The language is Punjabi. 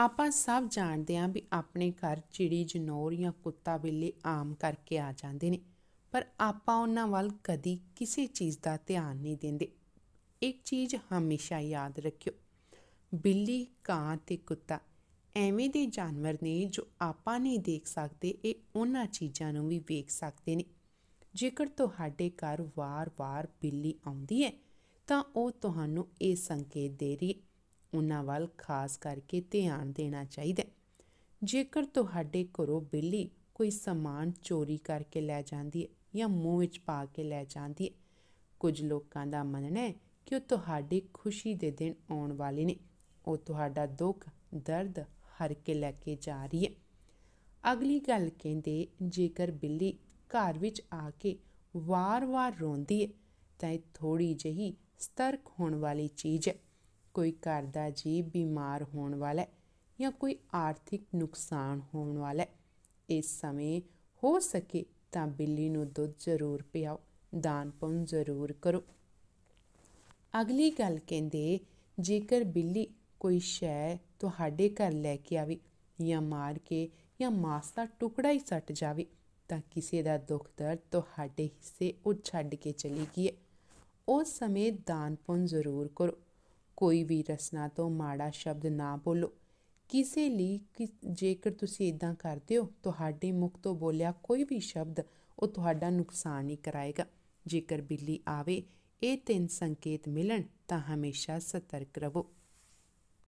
ਆਪਾਂ ਸਭ ਜਾਣਦੇ ਹਾਂ ਵੀ ਆਪਣੇ ਘਰ ਚਿੜੀ ਜਨੌਰ ਜਾਂ ਕੁੱਤਾ ਬਿੱਲੀ ਆਮ ਕਰਕੇ ਆ ਜਾਂਦੇ ਨੇ ਪਰ ਆਪਾਂ ਉਹਨਾਂ ਵੱਲ ਕਦੀ ਕਿਸੇ ਚੀਜ਼ ਦਾ ਧਿਆਨ ਨਹੀਂ ਦਿੰਦੇ ਇੱਕ ਚੀਜ਼ ਹਮੇਸ਼ਾ ਯਾਦ ਰੱਖਿਓ ਬਿੱਲੀ ਕਾਂ ਤੇ ਕੁੱਤਾ ਐਵੇਂ ਦੇ ਜਾਨਵਰ ਨੇ ਜੋ ਆਪਾਂ ਨਹੀਂ ਦੇਖ ਸਕਦੇ ਇਹ ਉਹਨਾਂ ਚੀਜ਼ਾਂ ਨੂੰ ਵੀ ਵੇਖ ਸਕਦੇ ਨੇ ਜੇਕਰ ਤੁਹਾਡੇ ਘਰ ਵਾਰ-ਵਾਰ ਬਿੱਲੀ ਆਉਂਦੀ ਹੈ ਤਾਂ ਉਹ ਤੁਹਾਨੂੰ ਇਹ ਸੰਕੇਤ ਦੇ ਰਹੀ ਹੈ ਉਹਨਾਂ ਵੱਲ ਖਾਸ ਕਰਕੇ ਧਿਆਨ ਦੇਣਾ ਚਾਹੀਦਾ ਜੇਕਰ ਤੁਹਾਡੇ ਘਰੋਂ ਬਿੱਲੀ ਕੋਈ ਸਮਾਨ ਚੋਰੀ ਕਰਕੇ ਲੈ ਜਾਂਦੀ ਹੈ ਜਾਂ ਮੂੰਹ ਵਿੱਚ ਪਾ ਕੇ ਲੈ ਜਾਂਦੀ ਹੈ ਕੁਝ ਲੋਕਾਂ ਦਾ ਮੰਨਣਾ ਹੈ ਕਿ ਉਹ ਤੁਹਾਡੀ ਖੁਸ਼ੀ ਦੇ ਦਿਨ ਆਉਣ ਵਾਲੇ ਨੇ ਉਹ ਤੁਹਾਡਾ ਦੁੱਖ ਦਰਦ ਹਰ ਕੇ ਲੈ ਕੇ ਜਾ ਰਹੀ ਹੈ ਅਗਲੀ ਗੱਲ ਕਹਿੰਦੇ ਜੇਕਰ ਬਿੱਲੀ ਘਰ ਵਿੱਚ ਆ ਕੇ ਵਾਰ-ਵਾਰ ਰੋਂਦੀ ਹੈ ਤਾਂ ਇਹ ਥੋੜੀ ਜਹੀ ਸਤਰਕ ਹੋਣ ਵਾਲੀ ਚੀਜ਼ ਹੈ ਕੋਈ ਘਰ ਦਾ ਜੀ ਬਿਮਾਰ ਹੋਣ ਵਾਲਾ ਜਾਂ ਕੋਈ ਆਰਥਿਕ ਨੁਕਸਾਨ ਹੋਣ ਵਾਲਾ ਇਸ ਸਮੇਂ ਹੋ ਸਕੇ ਤਾਂ ਬਿੱਲੀ ਨੂੰ ਦੁੱਧ ਜ਼ਰੂਰ ਪਿਆਓ ਦਾਨ ਪੁੰਨ ਜ਼ਰੂਰ ਕਰੋ ਅਗਲੀ ਗੱਲ ਕਹਿੰਦੇ ਜੇਕਰ ਬਿੱਲੀ ਕੋਈ ਸ਼ੈ ਤੁਹਾਡੇ ਘਰ ਲੈ ਕੇ ਆਵੇ ਜਾਂ ਮਾਰ ਕੇ ਜਾਂ ਮਾਸ ਦਾ ਟੁਕੜਾ ਹੀ ਸੱਟ ਜਾਵੇ ਤਾਂ ਕਿਸੇ ਦਾ ਦੁੱਖ ਦਰਦ ਤੁਹਾਡੇ ਹਿੱਸੇ ਉਹ ਛੱਡ ਕੇ ਚਲੀ ਗਈ ਉਸ ਸਮੇਂ ਦਾਨ ਪੁੰਨ ਜ਼ਰੂਰ ਕਰੋ ਕੋਈ ਵੀ ਰਸਨਾ ਤੋਂ ਮਾੜਾ ਸ਼ਬਦ ਨਾ ਬੋਲੋ ਕਿਸੇ ਲਈ ਜੇਕਰ ਤੁਸੀਂ ਇਦਾਂ ਕਰਦੇ ਹੋ ਤੁਹਾਡੇ ਮੁਖ ਤੋਂ ਬੋਲਿਆ ਕੋਈ ਵੀ ਸ਼ਬਦ ਉਹ ਤੁਹਾਡਾ ਨੁਕਸਾਨ ਹੀ ਕਰਾਏਗਾ ਜੇਕਰ ਬਿੱਲੀ ਆਵੇ ਇਹ ਤਿੰਨ ਸੰਕੇਤ ਮਿਲਣ ਤਾਂ ਹਮੇਸ਼ਾ ਸਤਰਕ ਰਹੋ